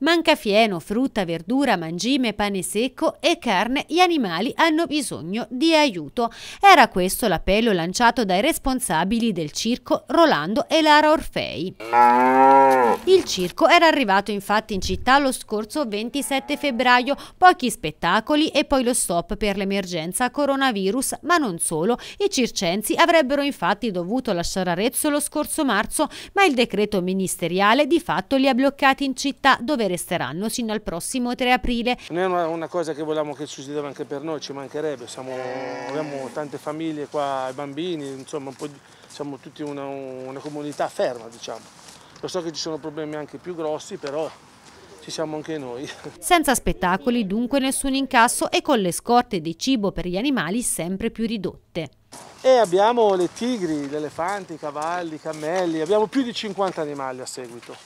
Manca fieno, frutta, verdura, mangime, pane secco e carne, gli animali hanno bisogno di aiuto. Era questo l'appello lanciato dai responsabili del circo Rolando e Lara Orfei. Il circo era arrivato infatti in città lo scorso 27 febbraio, pochi spettacoli e poi lo stop per l'emergenza coronavirus, ma non solo, i circensi avrebbero infatti dovuto lasciare Arezzo lo scorso marzo, ma il decreto ministeriale di fatto li ha bloccati in città dove resteranno fino al prossimo 3 aprile. Non è una, una cosa che vogliamo che succeda anche per noi, ci mancherebbe, siamo, abbiamo tante famiglie qua, bambini, insomma siamo tutti una, una comunità ferma diciamo. Lo so che ci sono problemi anche più grossi, però ci siamo anche noi. Senza spettacoli, dunque nessun incasso e con le scorte di cibo per gli animali sempre più ridotte. E abbiamo le tigri, gli elefanti, i cavalli, i cammelli, abbiamo più di 50 animali a seguito.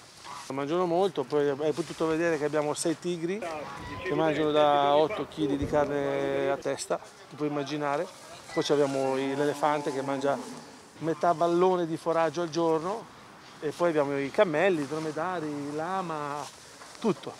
Mangiano molto, poi hai potuto vedere che abbiamo sei tigri che mangiano da 8 kg di carne a testa, ti puoi immaginare. Poi abbiamo l'elefante che mangia metà ballone di foraggio al giorno e poi abbiamo i cammelli, i dromedari, i lama, tutto,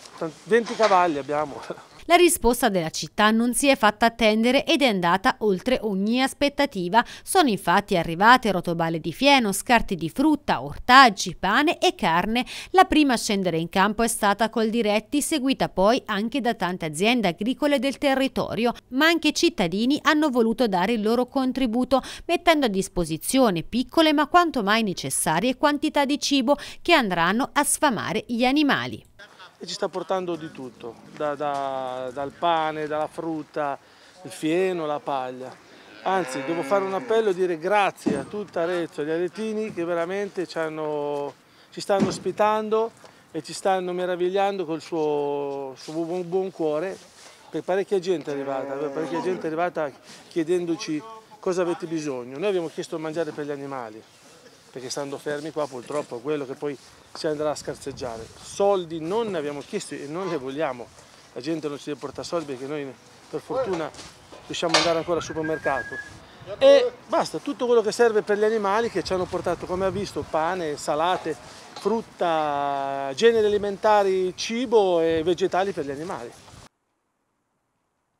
20 cavalli abbiamo. La risposta della città non si è fatta attendere ed è andata oltre ogni aspettativa. Sono infatti arrivate rotobale di fieno, scarti di frutta, ortaggi, pane e carne. La prima a scendere in campo è stata Coldiretti, seguita poi anche da tante aziende agricole del territorio, ma anche i cittadini hanno voluto dare il loro contributo, mettendo a disposizione piccole ma quanto mai necessarie quantità di cibo che andranno a sfamare gli animali e ci sta portando di tutto, da, da, dal pane, dalla frutta, il fieno, la paglia. Anzi, devo fare un appello e dire grazie a tutta Arezzo, agli aretini che veramente ci, hanno, ci stanno ospitando e ci stanno meravigliando col suo, suo buon, buon cuore. Per parecchia gente è arrivata, eh, parecchia gente è arrivata chiedendoci cosa avete bisogno. Noi abbiamo chiesto di mangiare per gli animali, perché stando fermi qua purtroppo è quello che poi si andrà a scarseggiare. Soldi non ne abbiamo chiesti e non ne vogliamo, la gente non ci deve portare soldi perché noi per fortuna riusciamo ad andare ancora al supermercato. E basta, tutto quello che serve per gli animali che ci hanno portato, come ha visto, pane, salate, frutta, generi alimentari, cibo e vegetali per gli animali.